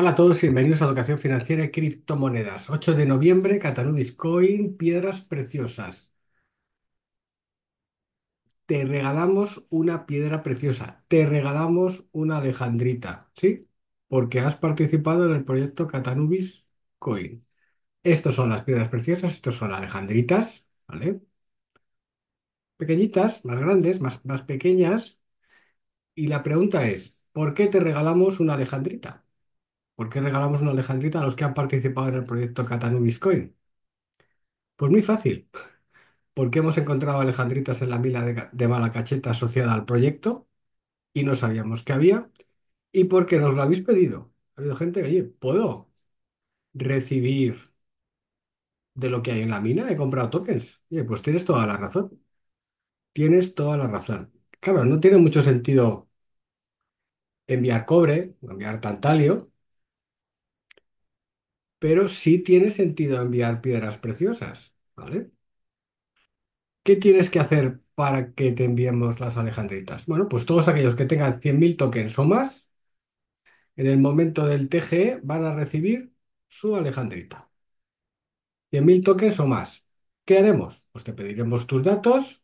Hola a todos y bienvenidos a Educación Financiera y Criptomonedas. 8 de noviembre, Catalubis Coin, piedras preciosas. Te regalamos una piedra preciosa, te regalamos una alejandrita, ¿sí? Porque has participado en el proyecto Catanubis Coin. Estas son las piedras preciosas, estas son alejandritas, ¿vale? Pequeñitas, más grandes, más pequeñas. Y la pregunta es, ¿por qué te regalamos una alejandrita? ¿Por qué regalamos una alejandrita a los que han participado en el proyecto Catanu Coin? Pues muy fácil. Porque hemos encontrado alejandritas en la mina de, balacacheta Malacacheta asociada al proyecto y no sabíamos que había. Y porque nos lo habéis pedido. Ha habido gente que, oye, ¿puedo recibir de lo que hay en la mina? He comprado tokens. Oye, pues tienes toda la razón. Tienes toda la razón. Claro, no tiene mucho sentido enviar cobre, enviar tantalio, pero sí tiene sentido enviar piedras preciosas, ¿vale? ¿Qué tienes que hacer para que te enviemos las alejandritas? Bueno, pues todos aquellos que tengan 100.000 tokens o más, en el momento del TGE van a recibir su alejandrita. 100.000 tokens o más. ¿Qué haremos? Pues te pediremos tus datos,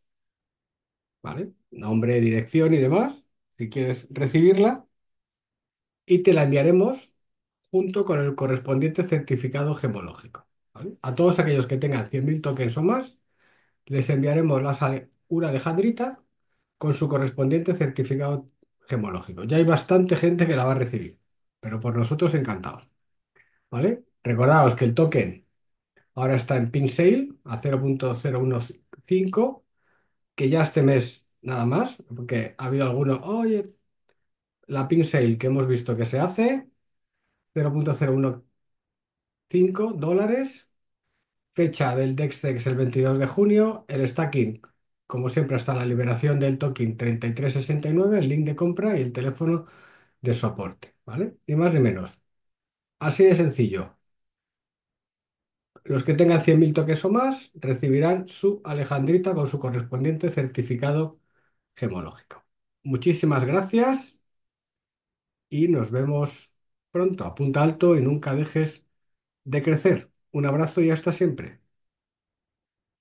¿vale? Nombre, dirección y demás, si quieres recibirla, y te la enviaremos junto con el correspondiente certificado gemológico. A todos aquellos que tengan 100.000 tokens o más, les enviaremos una alejandrita con su correspondiente certificado gemológico. Ya hay bastante gente que la va a recibir, pero por nosotros encantado ¿Vale? Recordaros que el token ahora está en pin sale a 0.015, que ya este mes nada más, porque ha habido alguno, oye, la pin sale que hemos visto que se hace, 0.015 dólares. Fecha del DexTex el 22 de junio. El stacking, como siempre, hasta la liberación del token 3369, el link de compra y el teléfono de soporte. ¿Vale? Ni más ni menos. Así de sencillo. Los que tengan 100.000 toques o más recibirán su Alejandrita con su correspondiente certificado gemológico. Muchísimas gracias y nos vemos pronto, apunta alto y nunca dejes de crecer. Un abrazo y hasta siempre.